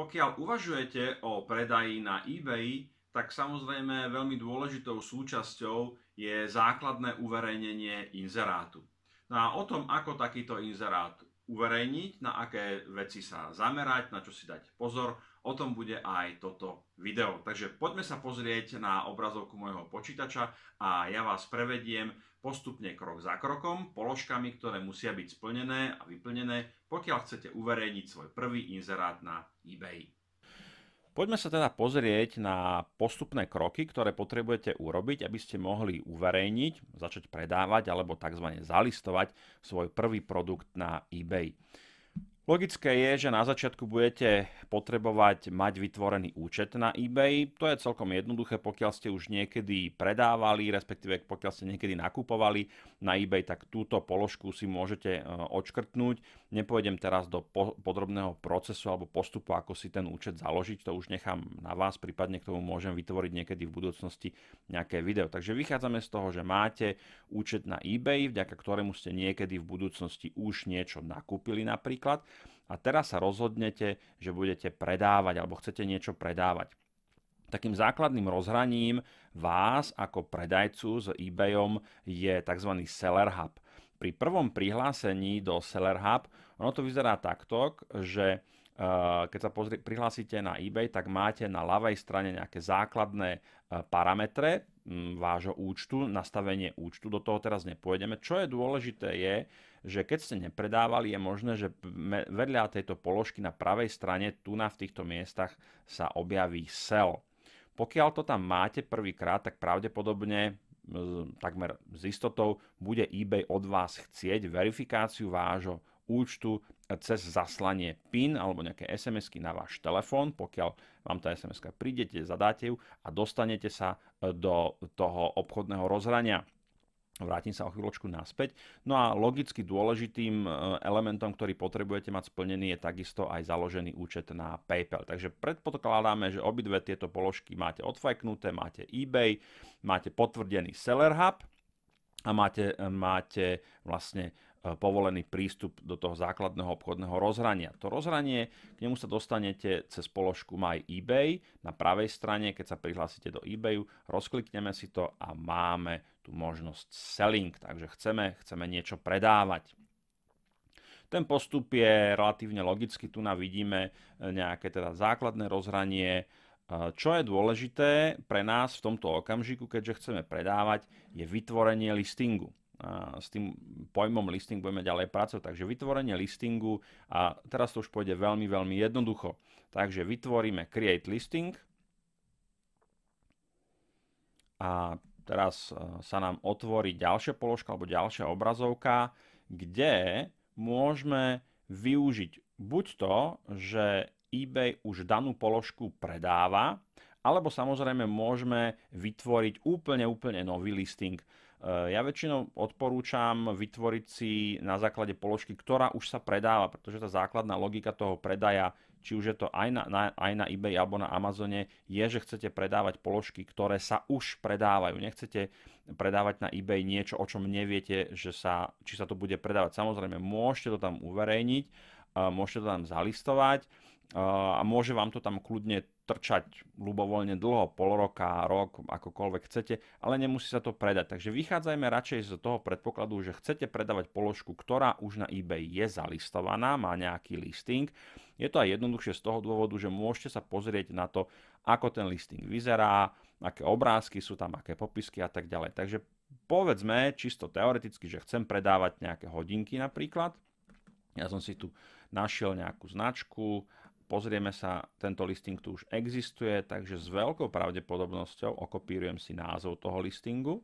Pokiaľ uvažujete o predaji na eBay, tak samozrejme veľmi dôležitou súčasťou je základné uverejnenie inzerátu. No a o tom, ako takýto inzerát uverejniť, na aké veci sa zamerať, na čo si dať pozor, o tom bude aj toto video. Takže poďme sa pozrieť na obrazovku môjho počítača a ja vás prevediem postupne krok za krokom, položkami, ktoré musia byť splnené a vyplnené, pokiaľ chcete uverejniť svoj prvý inzerát na eBay. Poďme sa teda pozrieť na postupné kroky, ktoré potrebujete urobiť, aby ste mohli uverejniť, začať predávať alebo tzv. zalistovať svoj prvý produkt na eBay. Logické je, že na začiatku budete potrebovať mať vytvorený účet na eBay. To je celkom jednoduché, pokiaľ ste už niekedy predávali, respektíve pokiaľ ste niekedy nakupovali na eBay, tak túto položku si môžete e, odškrtnúť. Nepôjdem teraz do podrobného procesu alebo postupu, ako si ten účet založiť, to už nechám na vás, prípadne k tomu môžem vytvoriť niekedy v budúcnosti nejaké video. Takže vychádzame z toho, že máte účet na eBay, vďaka ktorému ste niekedy v budúcnosti už niečo nakúpili napríklad a teraz sa rozhodnete, že budete predávať alebo chcete niečo predávať. Takým základným rozhraním vás ako predajcu s eBayom je tzv. Seller Hub. Pri prvom prihlásení do Seller Hub ono to vyzerá takto, že e, keď sa pozri, prihlásite na eBay, tak máte na ľavej strane nejaké základné e, parametre vášho účtu, nastavenie účtu, do toho teraz nepôjdeme. Čo je dôležité je, že keď ste nepredávali, je možné, že vedľa tejto položky na pravej strane tu na v týchto miestach sa objaví sell. Pokiaľ to tam máte prvýkrát, tak pravdepodobne takmer s istotou bude eBay od vás chcieť verifikáciu vášho účtu cez zaslanie PIN alebo nejaké sms na váš telefón, pokiaľ vám tá sms prídete, zadáte ju a dostanete sa e, do toho obchodného rozhrania. Vrátim sa o chvíľočku naspäť. No a logicky dôležitým e, elementom, ktorý potrebujete mať splnený, je takisto aj založený účet na PayPal. Takže predpokladáme, že obidve tieto položky máte odfajknuté, máte eBay, máte potvrdený Seller Hub a máte, e, máte vlastne Eh, povolený prístup do toho základného obchodného rozhrania. To rozhranie, k nemu sa dostanete cez položku My eBay na pravej strane, keď sa prihlásite do eBayu, rozklikneme si to a máme tu možnosť selling, takže chceme, chceme niečo predávať. Ten postup je relatívne logický, tu na vidíme eh, nejaké teda základné rozhranie, eh, čo je dôležité pre nás v tomto okamžiku, keďže chceme predávať, je vytvorenie listingu s tým pojmom listing budeme ďalej pracovať. Takže vytvorenie listingu a teraz to už pôjde veľmi, veľmi jednoducho. Takže vytvoríme create listing a teraz e, sa nám otvorí ďalšia položka alebo ďalšia obrazovka, kde môžeme využiť buď to, že eBay už danú položku predáva, alebo samozrejme môžeme vytvoriť úplne, úplne nový listing. Eh, ja väčšinou odporúčam vytvoriť si na základe položky, ktorá už sa predáva, pretože tá základná logika toho predaja, či už je to aj na, na, aj na eBay alebo na Amazone, je, že chcete predávať položky, ktoré sa už predávajú. Nechcete predávať na eBay niečo, o čom neviete, že sa, či sa to bude predávať. Samozrejme, môžete to tam uverejniť, eh, môžete to tam zalistovať eh, a môže vám to tam kľudne trčať ľubovoľne dlho, pol roka, rok, akokoľvek chcete, ale nemusí sa to predať. Takže vychádzajme radšej z toho predpokladu, že chcete predávať položku, ktorá už na eBay je zalistovaná, má nejaký listing. Je to aj jednoduchšie z toho dôvodu, že môžete sa pozrieť na to, ako ten listing vyzerá, aké obrázky sú tam, aké popisky a tak ďalej. Takže povedzme čisto teoreticky, že chcem predávať nejaké hodinky napríklad. Ja som si tu našiel nejakú značku, pozrieme sa, tento listing tu už existuje, takže s veľkou pravdepodobnosťou okopírujem si názov toho listingu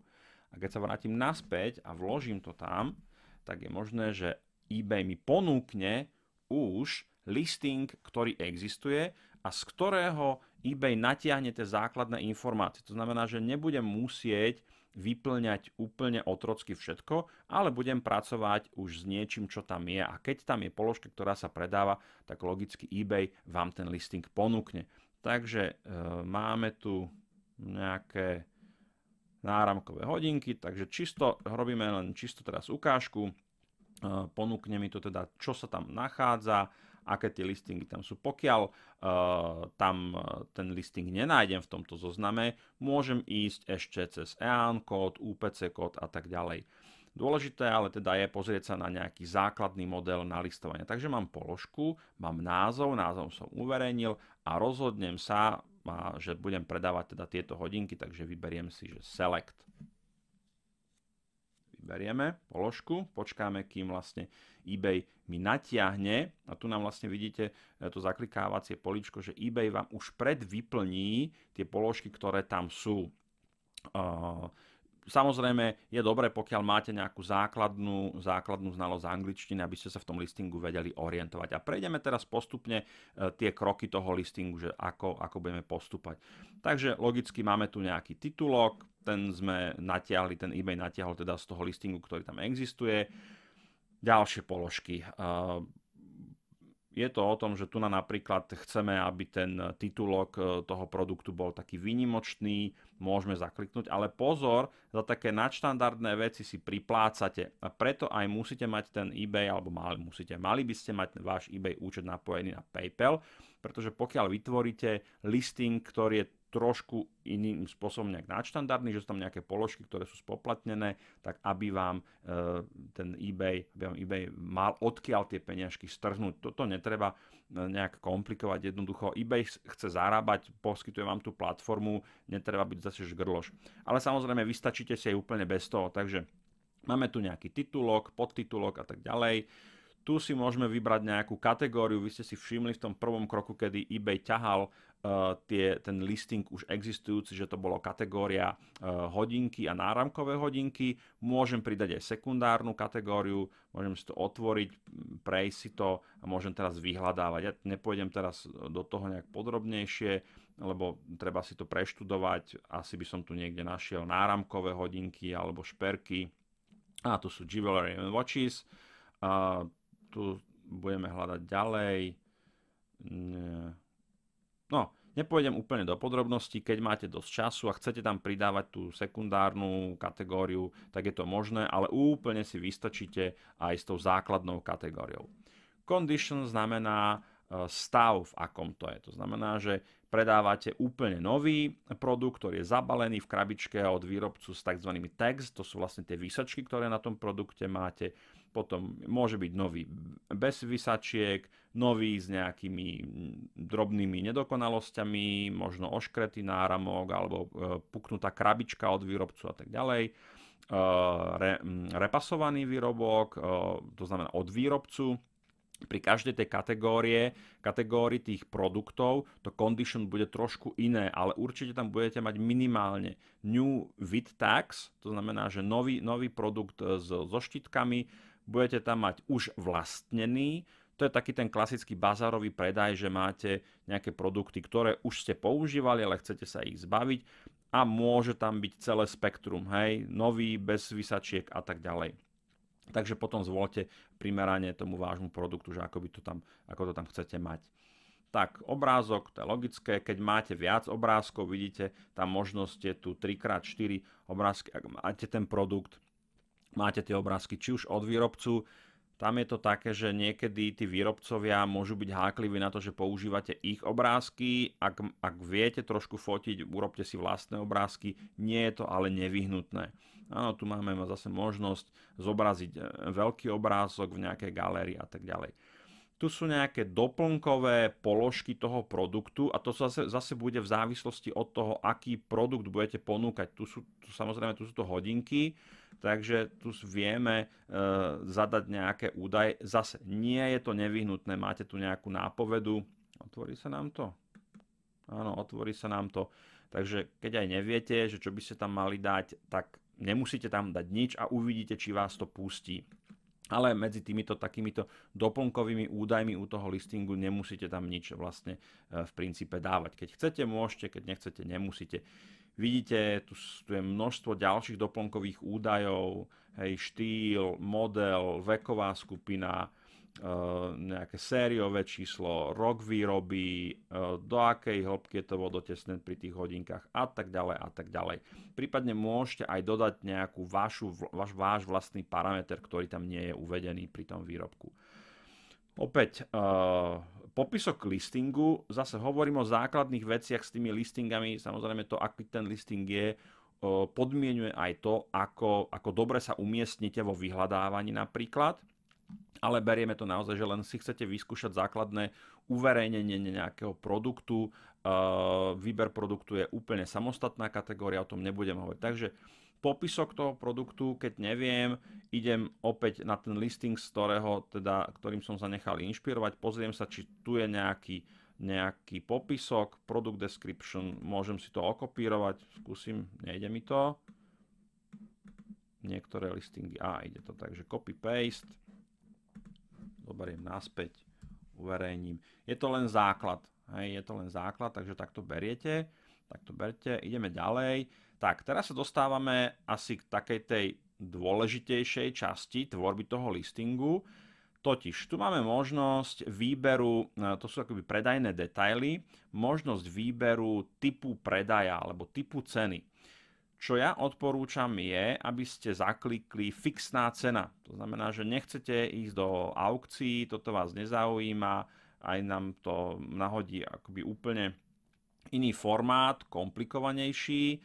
a keď sa vrátim naspäť a vložím to tam, tak je možné, že eBay mi ponúkne už listing, ktorý existuje a z ktorého eBay natiahne tie základné informácie. To znamená, že nebudem musieť vyplňať úplne otrocky všetko, ale budem pracovať už s niečím, čo tam je. A keď tam je položka, ktorá sa predáva, tak logicky eBay vám ten listing ponúkne. Takže e, máme tu nejaké náramkové hodinky, takže čisto robíme len čisto teraz ukážku. E, ponúkne mi to teda, čo sa tam nachádza, aké tie listingy tam sú. Pokiaľ eh, tam eh, ten listing nenájdem v tomto zozname, môžem ísť ešte cez EAN kód, UPC kód a tak ďalej. Dôležité ale teda je pozrieť sa na nejaký základný model na listovanie. Takže mám položku, mám názov, názov som uverejnil a rozhodnem sa, eh, že budem predávať teda tieto hodinky, takže vyberiem si, že select berieme položku, počkáme, kým vlastne eBay mi natiahne a tu nám vlastne vidíte e, to zaklikávacie poličko, že eBay vám už predvyplní tie položky, ktoré tam sú. Uh, samozrejme je dobré, pokiaľ máte nejakú základnú, základnú znalosť angličtiny, aby ste sa v tom listingu vedeli orientovať. A prejdeme teraz postupne e, tie kroky toho listingu, že ako, ako budeme postúpať. Takže logicky máme tu nejaký titulok, ten sme natiahli, ten eBay natiahol teda z toho listingu, ktorý tam existuje. Ďalšie položky. Eh, je to o tom, že tu na napríklad chceme, aby ten titulok eh, toho produktu bol taký výnimočný, môžeme zakliknúť, ale pozor, za také nadštandardné veci si priplácate a preto aj musíte mať ten eBay, alebo mali, musíte, mali by ste mať váš eBay účet napojený na PayPal, pretože pokiaľ vytvoríte listing, ktorý je trošku iným spôsobom nejak nadštandardný, že sú tam nejaké položky, ktoré sú spoplatnené, tak aby vám e, ten eBay, aby vám eBay mal odkiaľ tie peňažky strhnúť. Toto netreba eh, nejak komplikovať, jednoducho eBay chce zarábať, poskytuje vám tú platformu, netreba byť zase žgrloš. Ale samozrejme, vystačíte si aj úplne bez toho, takže máme tu nejaký titulok, podtitulok a tak ďalej. Tu si môžeme vybrať nejakú kategóriu. Vy ste si všimli v tom prvom kroku, kedy eBay ťahal Eh, tie, ten listing už existujúci, že to bolo kategória eh, hodinky a náramkové hodinky. Môžem pridať aj sekundárnu kategóriu, môžem si to otvoriť, prejsť si to a môžem teraz vyhľadávať. Ja nepôjdem teraz do toho nejak podrobnejšie, lebo treba si to preštudovať. Asi by som tu niekde našiel náramkové hodinky alebo šperky. A tu sú Jewelry and Watches. A tu budeme hľadať ďalej. Nie No, nepôjdem úplne do podrobností, keď máte dosť času a chcete tam pridávať tú sekundárnu kategóriu, tak je to možné, ale úplne si vystačíte aj s tou základnou kategóriou. Condition znamená e, stav, v akom to je. To znamená, že predávate úplne nový produkt, ktorý je zabalený v krabičke od výrobcu s tzv. tags, to sú vlastne tie vysačky, ktoré na tom produkte máte. Potom môže byť nový bez vysačiek, nový s nejakými drobnými nedokonalosťami, možno oškretý náramok alebo e, puknutá krabička od výrobcu a tak ďalej. E, re, repasovaný výrobok, e, to znamená od výrobcu, pri každej tej kategórie, kategórii tých produktov, to condition bude trošku iné, ale určite tam budete mať minimálne new with tax, to znamená, že nový, nový produkt e, so, so štítkami, budete tam mať už vlastnený, to je taký ten klasický bazárový predaj, že máte nejaké produkty, ktoré už ste používali, ale chcete sa ich zbaviť a môže tam byť celé spektrum, hej, nový, bez vysačiek a tak ďalej. Takže potom zvolte primerane tomu vášmu produktu, že ako, by to tam, ako to tam chcete mať. Tak, obrázok, to je logické, keď máte viac obrázkov, vidíte, tam možnosť je tu 3x4 obrázky, ak máte ten produkt, máte tie obrázky či už od výrobcu, tam je to také, že niekedy tí výrobcovia môžu byť hákliví na to, že používate ich obrázky. Ak, ak viete trošku fotiť, urobte si vlastné obrázky. Nie je to ale nevyhnutné. Áno, tu máme zase možnosť zobraziť e, veľký obrázok v nejakej galérii a tak ďalej tu sú nejaké doplnkové položky toho produktu a to zase, zase bude v závislosti od toho, aký produkt budete ponúkať. Tu sú, tu, samozrejme, tu sú to hodinky, takže tu vieme e, zadať nejaké údaje. Zase nie je to nevyhnutné, máte tu nejakú nápovedu. Otvorí sa nám to? Áno, otvorí sa nám to. Takže keď aj neviete, že čo by ste tam mali dať, tak nemusíte tam dať nič a uvidíte, či vás to pustí. Ale medzi týmito takýmito doplnkovými údajmi u toho listingu nemusíte tam nič vlastne e, v princípe dávať. Keď chcete, môžete, keď nechcete, nemusíte. Vidíte, tu, tu je množstvo ďalších doplnkových údajov, hej, štýl, model, veková skupina, Eh, nejaké sériové číslo, rok výroby, eh, do akej hĺbky je to vodotesné pri tých hodinkách a tak ďalej a tak ďalej. Prípadne môžete aj dodať nejakú vašu, vaš, váš vlastný parameter, ktorý tam nie je uvedený pri tom výrobku. Opäť, eh, popisok listingu, zase hovorím o základných veciach s tými listingami, samozrejme to, aký ten listing je, podmienuje aj to, ako, ako dobre sa umiestnite vo vyhľadávaní napríklad ale berieme to naozaj, že len si chcete vyskúšať základné uverejnenie nejakého produktu. Výber produktu je úplne samostatná kategória, o tom nebudem hovoriť. Takže popisok toho produktu, keď neviem, idem opäť na ten listing, z ktorého, teda, ktorým som sa nechal inšpirovať, pozriem sa, či tu je nejaký, nejaký popisok, product description, môžem si to okopírovať, skúsim, nejde mi to. Niektoré listingy, a ide to, takže copy-paste zoberiem naspäť, uverejním. Je to len základ, hej, je to len základ, takže takto beriete, takto berte, ideme ďalej. Tak, teraz sa dostávame asi k takej tej dôležitejšej časti tvorby toho listingu. Totiž tu máme možnosť výberu, e, to sú akoby predajné detaily, možnosť výberu typu predaja alebo typu ceny čo ja odporúčam je, aby ste zaklikli fixná cena. To znamená, že nechcete ísť do aukcií, toto vás nezaujíma, aj nám to nahodí akoby úplne iný formát, komplikovanejší.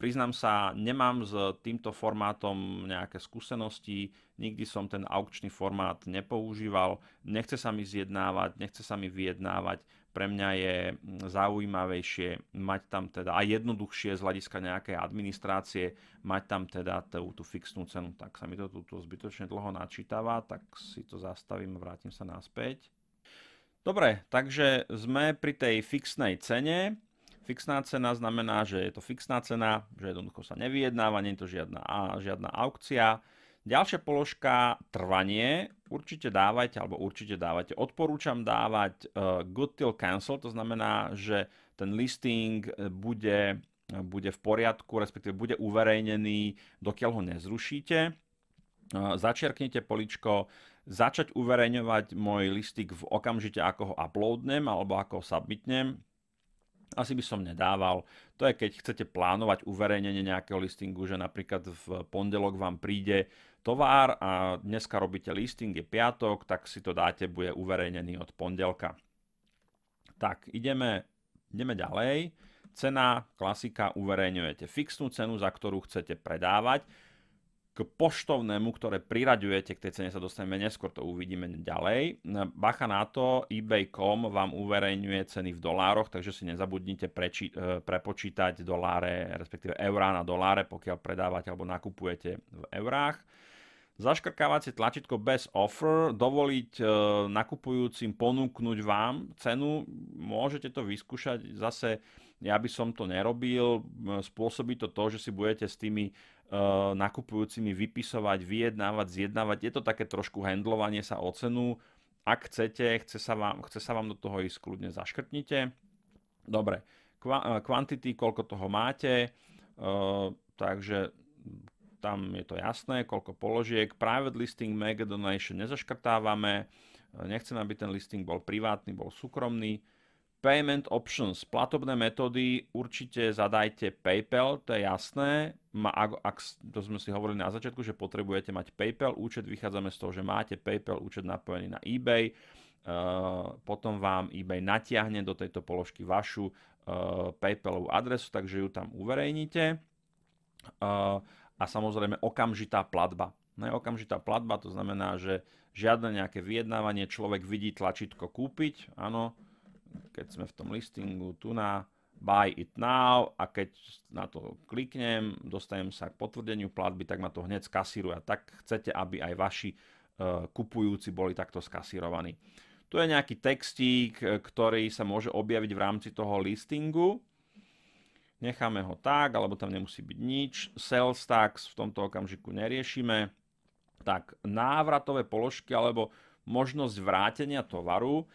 Priznám sa, nemám s týmto formátom nejaké skúsenosti, nikdy som ten aukčný formát nepoužíval, nechce sa mi zjednávať, nechce sa mi vyjednávať, pre mňa je mm, zaujímavejšie mať tam teda a jednoduchšie z hľadiska nejakej administrácie mať tam teda tú, tú fixnú cenu. Tak sa mi to tu zbytočne dlho načítava, tak si to zastavím, a vrátim sa naspäť. Dobre, takže sme pri tej fixnej cene. Fixná cena znamená, že je to fixná cena, že jednoducho sa nevyjednáva, nie je to žiadna, žiadna aukcia. Ďalšia položka trvanie, určite dávajte, alebo určite dávate. Odporúčam dávať uh, good till cancel, to znamená, že ten listing e, bude, e, bude v poriadku, respektíve bude uverejnený, dokiaľ ho nezrušíte. Uh, začiarknite poličko začať uverejňovať môj listing v okamžite, ako ho uploadnem alebo ako ho submitnem asi by som nedával. To je, keď chcete plánovať uverejnenie nejakého listingu, že napríklad v pondelok vám príde tovar a dneska robíte listing, je piatok, tak si to dáte, bude uverejnený od pondelka. Tak, ideme, ideme ďalej. Cena, klasika, uverejňujete fixnú cenu, za ktorú chcete predávať k poštovnému, ktoré priraďujete k tej cene sa dostaneme neskôr, to uvidíme ďalej. Bacha na to, eBay.com vám uverejňuje ceny v dolároch, takže si nezabudnite preči, e, prepočítať doláre, respektíve eurá na doláre, pokiaľ predávate alebo nakupujete v eurách. Zaškrkávacie tlačítko bez offer, dovoliť e, nakupujúcim ponúknuť vám cenu, môžete to vyskúšať zase ja by som to nerobil, spôsobí to to, že si budete s tými Eh, nakupujúcimi vypisovať, vyjednávať, zjednávať. Je to také trošku handlovanie sa o cenu. Ak chcete, chce sa vám, chce sa vám do toho ísť kľudne zaškrtnite. Dobre, Kva- quantity, eh, koľko toho máte, uh, takže tam je to jasné, koľko položiek. Private listing, mega donation nezaškrtávame. Nechcem, aby ten listing bol privátny, bol súkromný. Payment options, platobné metódy, určite zadajte PayPal, to je jasné. Ma, ak, ak, to sme si hovorili na začiatku, že potrebujete mať PayPal účet, vychádzame z toho, že máte PayPal účet napojený na eBay, uh, potom vám eBay natiahne do tejto položky vašu uh, PayPalovú adresu, takže ju tam uverejnite. Uh, a samozrejme okamžitá platba. Ne, okamžitá platba, to znamená, že žiadne nejaké vyjednávanie, človek vidí tlačítko kúpiť, áno, keď sme v tom listingu tu na buy it now a keď na to kliknem, dostanem sa k potvrdeniu platby, tak ma to hneď skasíruje. Tak chcete, aby aj vaši e, kupujúci boli takto skasírovaní. Tu je nejaký textík, e, ktorý sa môže objaviť v rámci toho listingu. Necháme ho tak, alebo tam nemusí byť nič. Sales tax v tomto okamžiku neriešime. Tak návratové položky alebo možnosť vrátenia tovaru.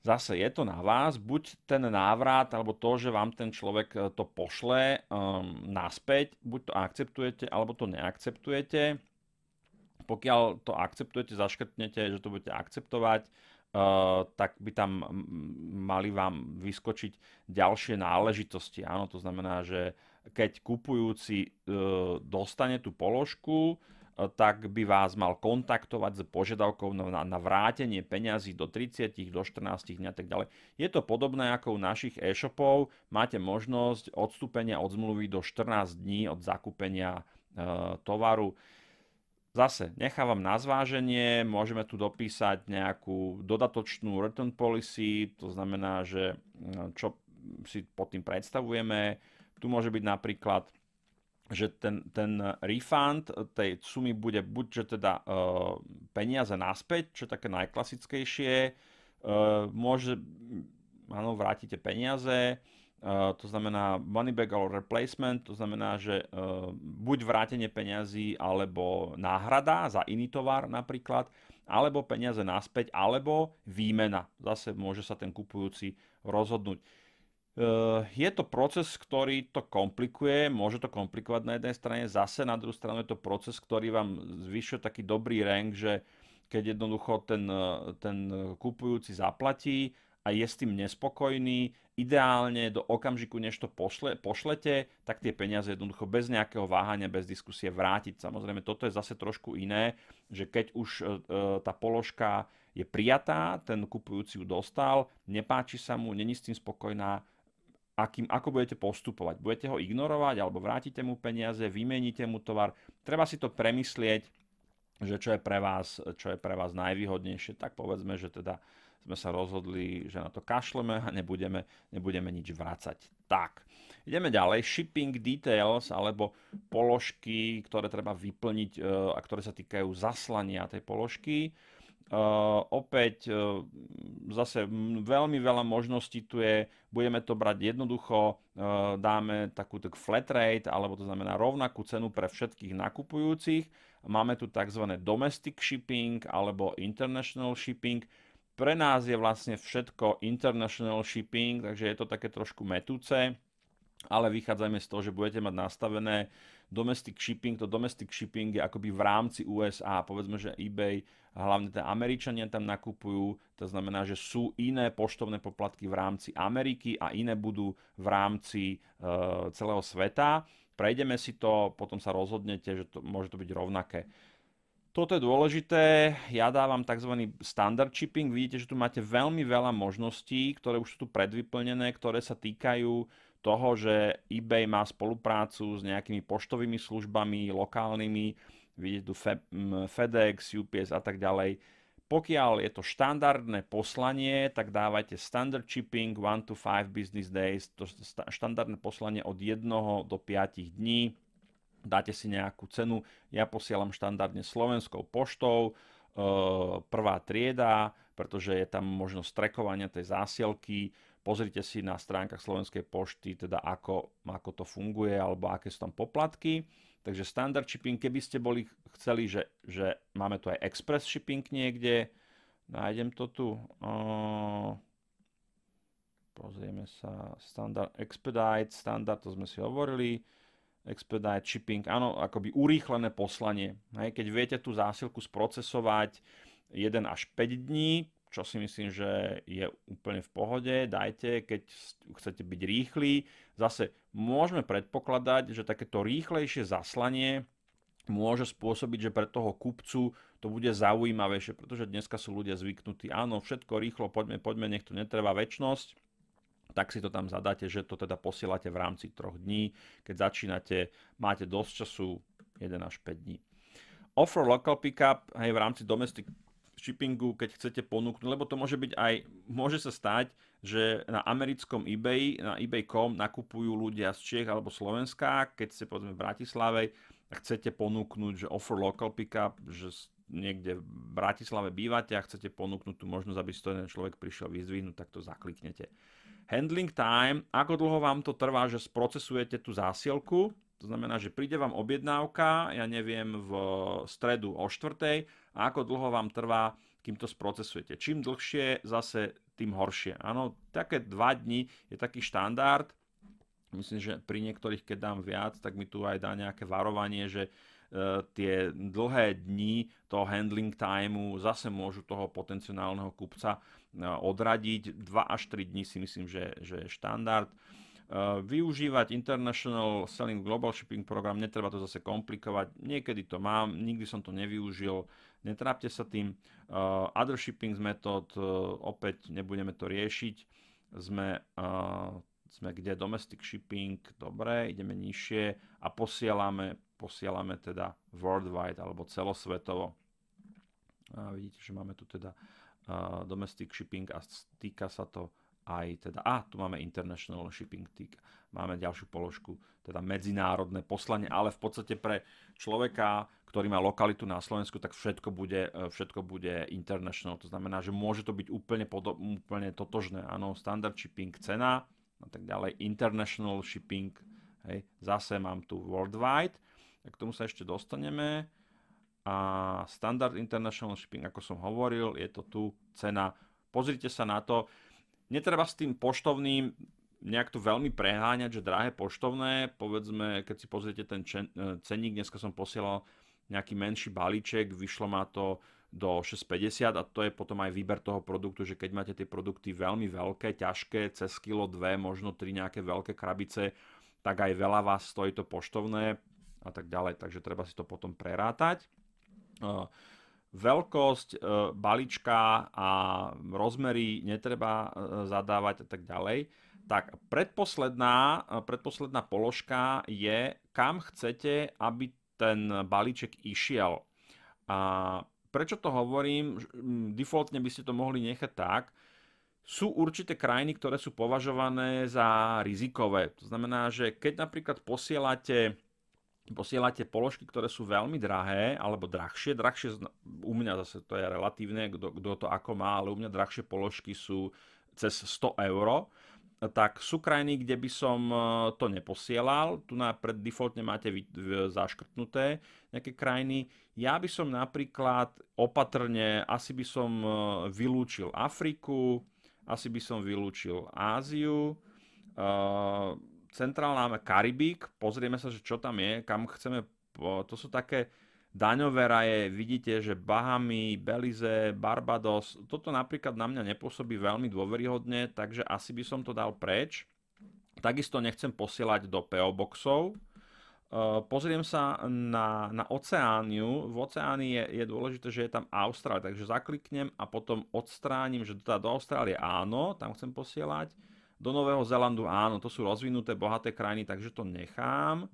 Zase je to na vás, buď ten návrat, alebo to, že vám ten človek e, to pošle um, naspäť, buď to akceptujete, alebo to neakceptujete. Pokiaľ to akceptujete, zaškrtnete, že to budete akceptovať, Uh, tak by tam mali vám vyskočiť ďalšie náležitosti. Áno, to znamená, že keď kupujúci uh, dostane tú položku, Eh, tak by vás mal kontaktovať s požiadavkou na, na vrátenie peňazí do 30, do 14 dní a tak ďalej. Je to podobné ako u našich e-shopov. Máte možnosť odstúpenia od zmluvy do 14 dní od zakúpenia e, tovaru. Zase nechávam na zváženie, môžeme tu dopísať nejakú dodatočnú return policy, to znamená, že eh, čo si pod tým predstavujeme. Tu môže byť napríklad že ten, ten refund tej sumy bude buď, že teda uh, peniaze naspäť, čo je také najklasickejšie, uh, môže, áno, vrátite peniaze, uh, to znamená money back or replacement, to znamená, že uh, buď vrátenie peniazy, alebo náhrada za iný tovar napríklad, alebo peniaze naspäť, alebo výmena. Zase môže sa ten kupujúci rozhodnúť. Eh, je to proces, ktorý to komplikuje, môže to komplikovať na jednej strane, zase na druhú stranu je to proces, ktorý vám zvyšuje taký dobrý rank, že keď jednoducho ten, eh, ten kupujúci zaplatí a je s tým nespokojný, ideálne do okamžiku, než to pošle, pošlete, tak tie peniaze jednoducho bez nejakého váhania, bez diskusie vrátiť. Samozrejme, toto je zase trošku iné, že keď už eh, tá položka je prijatá, ten kupujúci ju dostal, nepáči sa mu, není s tým spokojná, akým, ako budete postupovať. Budete ho ignorovať alebo vrátite mu peniaze, vymeníte mu tovar. Treba si to premyslieť, že čo je pre vás, čo je pre vás najvýhodnejšie, tak povedzme, že teda sme sa rozhodli, že na to kašleme a nebudeme, nebudeme nič vrácať. Tak, ideme ďalej. Shipping details alebo položky, ktoré treba vyplniť e, a ktoré sa týkajú zaslania tej položky. Uh, opäť uh, zase veľmi veľa možností tu je, budeme to brať jednoducho, uh, dáme takú tak flat rate, alebo to znamená rovnakú cenu pre všetkých nakupujúcich. Máme tu tzv. domestic shipping alebo international shipping. Pre nás je vlastne všetko international shipping, takže je to také trošku metúce ale vychádzajme z toho, že budete mať nastavené domestic shipping. To domestic shipping je akoby v rámci USA. Povedzme, že eBay, hlavne tie Američania tam nakupujú, to znamená, že sú iné poštovné poplatky v rámci Ameriky a iné budú v rámci e, celého sveta. Prejdeme si to, potom sa rozhodnete, že to, môže to byť rovnaké. Toto je dôležité, ja dávam tzv. standard shipping, vidíte, že tu máte veľmi veľa možností, ktoré už sú tu predvyplnené, ktoré sa týkajú toho, že eBay má spoluprácu s nejakými poštovými službami, lokálnymi, vidieť tu FedEx, UPS a tak ďalej. Pokiaľ je to štandardné poslanie, tak dávajte standard shipping 1 to 5 business days, to štandardné poslanie od 1 do 5 dní, dáte si nejakú cenu, ja posielam štandardne slovenskou poštou, eh, prvá trieda, pretože je tam možnosť trekovania tej zásielky, Pozrite si na stránkach Slovenskej pošty, teda ako, ako to funguje alebo aké sú tam poplatky. Takže standard shipping, keby ste boli chceli, že, že máme tu aj express shipping niekde, nájdem to tu. Uh, pozrieme sa, standard expedite, standard, to sme si hovorili, expedite shipping, áno, akoby urýchlené poslanie. Hej, keď viete tú zásilku sprocesovať 1 až 5 dní, čo si myslím, že je úplne v pohode. Dajte, keď chcete byť rýchli. Zase môžeme predpokladať, že takéto rýchlejšie zaslanie môže spôsobiť, že pre toho kupcu to bude zaujímavejšie, pretože dneska sú ľudia zvyknutí, áno, všetko rýchlo, poďme, poďme, nech to netrvá väčnosť, tak si to tam zadáte, že to teda posielate v rámci troch dní. Keď začínate, máte dosť času, 1 až 5 dní. Offer local pickup, hej, v rámci domestic shippingu, keď chcete ponúknuť, lebo to môže byť aj, môže sa stať, že na americkom eBay, na ebay.com nakupujú ľudia z Čech alebo Slovenska, keď ste povedzme v Bratislave a chcete ponúknuť, že offer local pickup, že niekde v Bratislave bývate a chcete ponúknuť tú možnosť, aby si to jeden človek prišiel vyzvihnúť, tak to zakliknete. Handling time, ako dlho vám to trvá, že sprocesujete tú zásielku, to znamená, že príde vám objednávka, ja neviem, v stredu o 4. a ako dlho vám trvá, kým to sprocesujete. Čím dlhšie, zase tým horšie. Áno, také 2 dní je taký štandard. Myslím, že pri niektorých, keď dám viac, tak mi tu aj dá nejaké varovanie, že e, tie dlhé dni toho handling timeu zase môžu toho potenciálneho kupca e, odradiť. 2 až 3 dní si myslím, že, že je štandard. Eh, využívať International Selling Global Shipping program, netreba to zase komplikovať, niekedy to mám, nikdy som to nevyužil, netrápte sa tým. Eh, other shipping uh, eh, opäť nebudeme to riešiť, sme sme kde domestic shipping, dobre, ideme nižšie a posielame, posielame teda worldwide alebo celosvetovo. A vidíte, že máme tu teda uh, domestic shipping a týka sa to aj teda, a tu máme International Shipping Tick, máme ďalšiu položku, teda medzinárodné poslanie, ale v podstate pre človeka, ktorý má lokalitu na Slovensku, tak všetko bude, e, všetko bude international, to znamená, že môže to byť úplne, podob, úplne totožné, áno, standard shipping cena a tak ďalej, international shipping, hej, zase mám tu worldwide, a k tomu sa ešte dostaneme, a standard international shipping, ako som hovoril, je to tu cena. Pozrite sa na to, netreba s tým poštovným nejak to veľmi preháňať, že drahé poštovné, povedzme, keď si pozriete ten čen, e, cenník, dneska som posielal nejaký menší balíček, vyšlo ma to do 6,50 a to je potom aj výber toho produktu, že keď máte tie produkty veľmi veľké, ťažké, cez kilo, dve, možno tri nejaké veľké krabice, tak aj veľa vás stojí to poštovné a tak ďalej, takže treba si to potom prerátať. E, veľkosť e, balíčka a rozmery netreba e, zadávať a tak ďalej. Tak predposledná, e, predposledná položka je, kam chcete, aby ten balíček išiel. A prečo to hovorím? Defaultne by ste to mohli nechať tak, sú určité krajiny, ktoré sú považované za rizikové. To znamená, že keď napríklad posielate posielate položky, ktoré sú veľmi drahé, alebo drahšie, drahšie u mňa zase to je relatívne, kto to ako má, ale u mňa drahšie položky sú cez 100 eur, tak sú krajiny, kde by som e, to neposielal. Tu pred defaultne máte zaškrtnuté nejaké krajiny. Ja by som napríklad opatrne, asi by som e, vylúčil Afriku, asi by som vylúčil Áziu, uh, centrálna máme Karibík, pozrieme sa, že čo tam je, kam chceme, to sú také daňové raje, vidíte, že Bahamy, Belize, Barbados, toto napríklad na mňa nepôsobí veľmi dôveryhodne, takže asi by som to dal preč. Takisto nechcem posielať do PO boxov. Pozriem sa na, na oceániu. V oceáni je, je dôležité, že je tam Austrália, takže zakliknem a potom odstránim, že teda do Austrálie áno, tam chcem posielať do Nového Zelandu áno, to sú rozvinuté, bohaté krajiny, takže to nechám.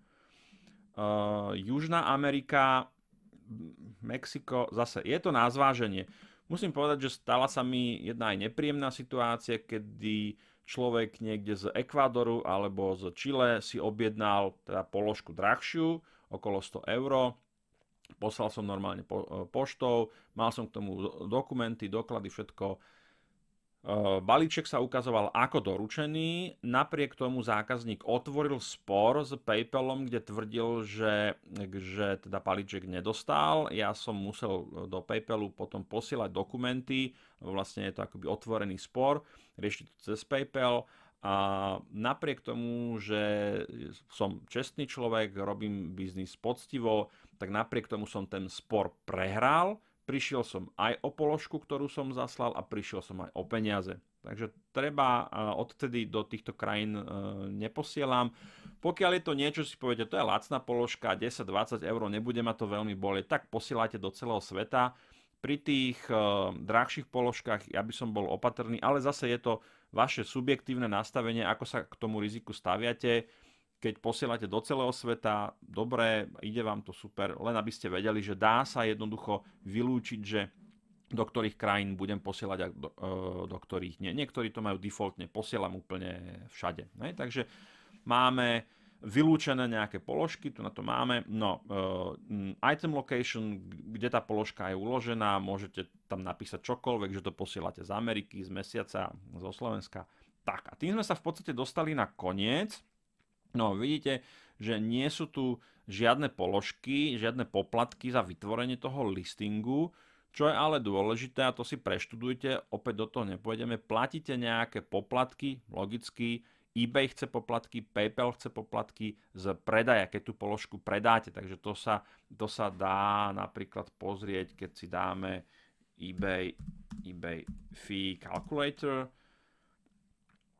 Uh, Južná Amerika, Mexiko, zase je to na zváženie. Musím povedať, že stala sa mi jedna aj nepríjemná situácia, kedy človek niekde z Ekvádoru alebo z Chile si objednal teda položku drahšiu, okolo 100 eur. Poslal som normálne eh, poštou, mal som k tomu dokumenty, doklady, všetko Ehm, balíček sa ukazoval ako doručený, napriek tomu zákazník otvoril spor s PayPalom, kde tvrdil, že, že teda balíček nedostal. Ja som musel e, do PayPalu potom posielať dokumenty, vlastne je to akoby otvorený spor, riešiť to cez PayPal. A napriek tomu, že som čestný človek, robím biznis poctivo, tak napriek tomu som ten spor prehral, prišiel som aj o položku, ktorú som zaslal a prišiel som aj o peniaze. Takže treba odtedy do týchto krajín e, neposielam. Pokiaľ je to niečo, si poviete, to je lacná položka, 10-20 eur, nebude ma to veľmi bolieť, tak posielajte do celého sveta. Pri tých e, drahších položkách ja by som bol opatrný, ale zase je to vaše subjektívne nastavenie, ako sa k tomu riziku staviate keď posielate do celého sveta, dobre, ide vám to super, len aby ste vedeli, že dá sa jednoducho vylúčiť, že do ktorých krajín budem posielať a do, e, do ktorých nie. Niektorí to majú defaultne, posielam úplne všade. Ne? Takže máme vylúčené nejaké položky, tu na to máme, no e, mm, item location, kde tá položka je uložená, môžete tam napísať čokoľvek, že to posielate z Ameriky, z mesiaca, zo Slovenska. Tak a tým sme sa v podstate dostali na koniec No vidíte, že nie sú tu žiadne položky, žiadne poplatky za vytvorenie toho listingu, čo je ale dôležité, a to si preštudujte, opäť do toho nepôjdeme, platíte nejaké poplatky, logicky, eBay chce poplatky, PayPal chce poplatky z predaja, keď tú položku predáte. Takže to sa, to sa dá napríklad pozrieť, keď si dáme eBay, eBay fee calculator,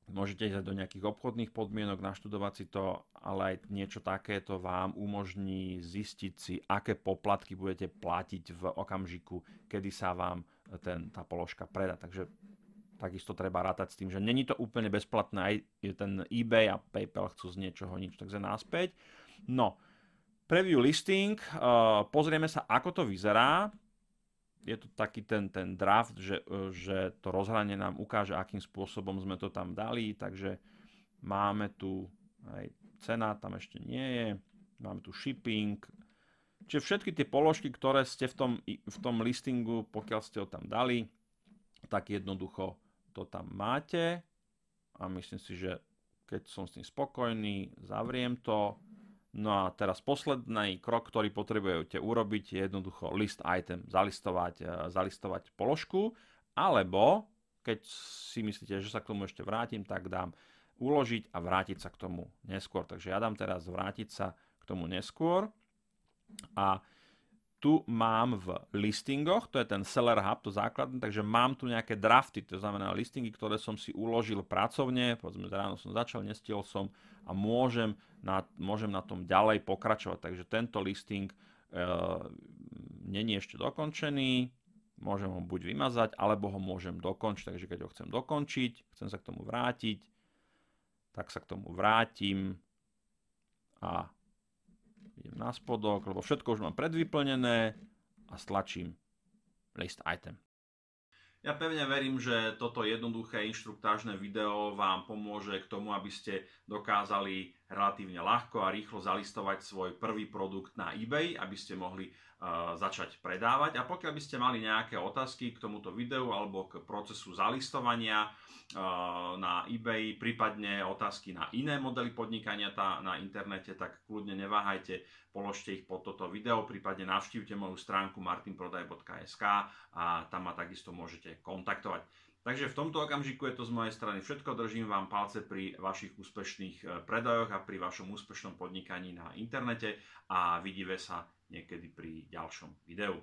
Môžete ísť do nejakých obchodných podmienok, naštudovať si to, ale aj niečo takéto vám umožní zistiť si, aké poplatky budete platiť v okamžiku, kedy sa vám eh, ten, tá položka preda. Takže takisto treba rátať s tým, že není to úplne bezplatné, aj ten eBay a PayPal chcú z niečoho nič, takže náspäť. No, preview listing, eh, pozrieme sa, ako to vyzerá je to taký ten, ten draft, že, e, že to rozhranie nám ukáže, akým spôsobom sme to tam dali, takže máme tu aj cena, tam ešte nie je, máme tu shipping, čiže všetky tie položky, ktoré ste v tom, v tom listingu, pokiaľ ste ho tam dali, tak jednoducho to tam máte a myslím si, že keď som s tým spokojný, zavriem to, No a teraz posledný krok, ktorý potrebujete urobiť, je jednoducho list item, zalistovať, eh, zalistovať položku, alebo keď si myslíte, že sa k tomu ešte vrátim, tak dám uložiť a vrátiť sa k tomu neskôr. Takže ja dám teraz vrátiť sa k tomu neskôr a tu mám v listingoch, to je ten seller hub, to základné, takže mám tu nejaké drafty, to znamená listingy, ktoré som si uložil pracovne, povedzme ráno som začal, nestiel som a môžem na, môžem na tom ďalej pokračovať. Takže tento listing e, není ešte dokončený, môžem ho buď vymazať, alebo ho môžem dokončiť. Takže keď ho chcem dokončiť, chcem sa k tomu vrátiť, tak sa k tomu vrátim a idem na spodok, lebo všetko už mám predvyplnené a stlačím list item. Ja pevne verím, že toto jednoduché inštruktážne video vám pomôže k tomu, aby ste dokázali relatívne ľahko a rýchlo zalistovať svoj prvý produkt na eBay, aby ste mohli začať predávať. A pokiaľ by ste mali nejaké otázky k tomuto videu alebo k procesu zalistovania na eBay, prípadne otázky na iné modely podnikania na internete, tak kľudne neváhajte, položte ich pod toto video, prípadne navštívte moju stránku martinprodaj.sk a tam ma takisto môžete kontaktovať. Takže v tomto okamžiku je to z mojej strany všetko. Držím vám palce pri vašich úspešných e, predajoch a pri vašom úspešnom podnikaní na internete a vidíme sa niekedy pri ďalšom videu.